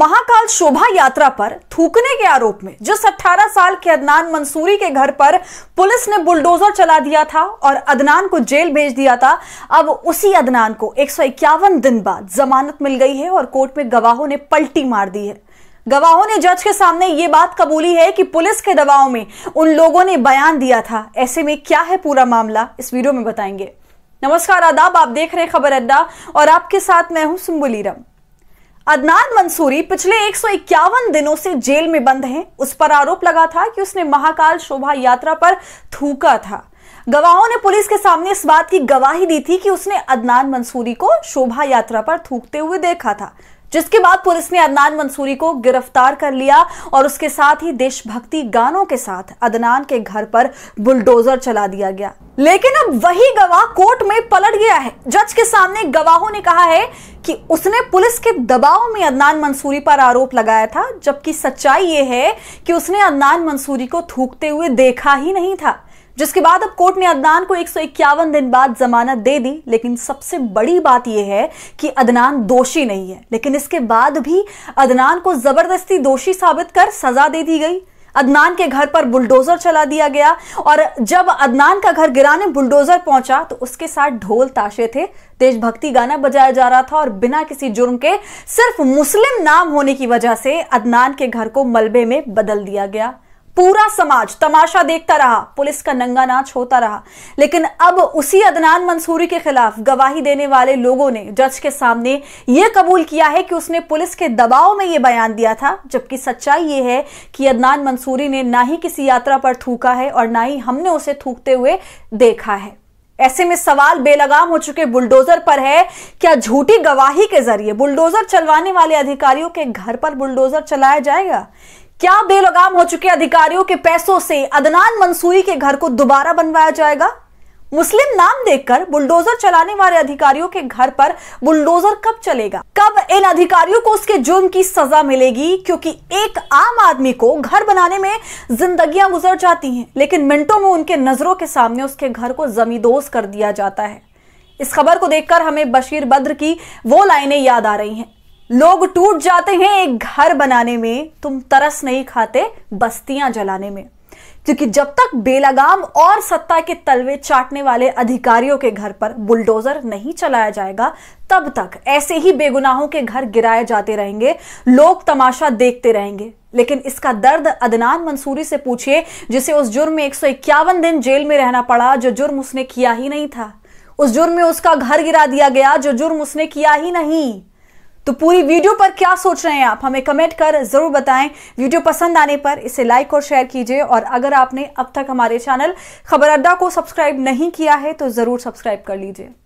महाकाल शोभा यात्रा पर थूकने के आरोप में जिस 18 साल के अदनान मंसूरी के घर पर पुलिस ने बुलडोजर चला दिया था और अदनान को जेल भेज दिया था अब उसी अदनान को एक दिन बाद जमानत मिल गई है और कोर्ट में गवाहों ने पलटी मार दी है गवाहों ने जज के सामने ये बात कबूली है कि पुलिस के दबाव में उन लोगों ने बयान दिया था ऐसे में क्या है पूरा मामला इस वीडियो में बताएंगे नमस्कार आदाब आप देख रहे हैं खबर अड्डा और आपके साथ मैं हूं सुम्बुलीरम अदनान मंसूरी पिछले एक दिनों से जेल में बंद हैं उस पर आरोप लगा था कि उसने महाकाल शोभा यात्रा पर थूका था गवाहों ने पुलिस के सामने इस बात की गवाही दी थी कि उसने अदनान मंसूरी को शोभा यात्रा पर थूकते हुए देखा था जिसके बाद पुलिस ने अदनान मंसूरी को गिरफ्तार कर लिया और उसके साथ ही देशभक्ति गानों के साथ अदनान के घर पर बुलडोजर चला दिया गया लेकिन अब वही गवाह कोर्ट में पलट गया है जज के सामने गवाहों ने कहा है कि उसने पुलिस के दबाव में अदनान मंसूरी पर आरोप लगाया था जबकि सच्चाई यह है कि उसने अदनान मंसूरी को थूकते हुए देखा ही नहीं था जिसके बाद अब कोर्ट ने अदनान को एक दिन बाद जमानत दे दी लेकिन सबसे बड़ी बात यह है कि अदनान दोषी नहीं है लेकिन इसके बाद भी अदनान को जबरदस्ती दोषी साबित कर सजा दे दी गई अदनान के घर पर बुलडोजर चला दिया गया और जब अदनान का घर गिराने बुलडोजर पहुंचा तो उसके साथ ढोल ताशे थे देशभक्ति गाना बजाया जा रहा था और बिना किसी जुर्म के सिर्फ मुस्लिम नाम होने की वजह से अदनान के घर को मलबे में बदल दिया गया पूरा समाज तमाशा देखता रहा पुलिस का नंगा नाच होता रहा लेकिन अब उसी अदनान मंसूरी के खिलाफ गवाही देने वाले लोगों ने जज के सामने यह कबूल किया है कि उसने पुलिस के दबाव में यह बयान दिया था जबकि सच्चाई यह है कि अदनान मंसूरी ने ना ही किसी यात्रा पर थूका है और ना ही हमने उसे थूकते हुए देखा है ऐसे में सवाल बेलगाम हो चुके बुलडोजर पर है क्या झूठी गवाही के जरिए बुलडोजर चलवाने वाले अधिकारियों के घर पर बुलडोजर चलाया जाएगा क्या बेलगाम हो चुके अधिकारियों के पैसों से अदनान मंसूरी के घर को दोबारा बनवाया जाएगा मुस्लिम नाम देखकर बुलडोजर चलाने वाले अधिकारियों के घर पर बुलडोजर कब चलेगा कब इन अधिकारियों को उसके जुर्म की सजा मिलेगी क्योंकि एक आम आदमी को घर बनाने में जिंदगियां गुजर जाती हैं लेकिन मिनटों में उनके नजरों के सामने उसके घर को जमीदोज कर दिया जाता है इस खबर को देखकर हमें बशीर बद्र की वो लाइनें याद आ रही हैं लोग टूट जाते हैं एक घर बनाने में तुम तरस नहीं खाते बस्तियां जलाने में क्योंकि जब तक बेलगाम और सत्ता के तलवे चाटने वाले अधिकारियों के घर पर बुलडोजर नहीं चलाया जाएगा तब तक ऐसे ही बेगुनाहों के घर गिराए जाते रहेंगे लोग तमाशा देखते रहेंगे लेकिन इसका दर्द अदनान मंसूरी से पूछिए जिसे उस जुर्म में एक दिन जेल में रहना पड़ा जो जुर्म उसने किया ही नहीं था उस जुर्म में उसका घर गिरा दिया गया जो जुर्म उसने किया ही नहीं तो पूरी वीडियो पर क्या सोच रहे हैं आप हमें कमेंट कर जरूर बताएं वीडियो पसंद आने पर इसे लाइक और शेयर कीजिए और अगर आपने अब तक हमारे चैनल खबर अड्डा को सब्सक्राइब नहीं किया है तो जरूर सब्सक्राइब कर लीजिए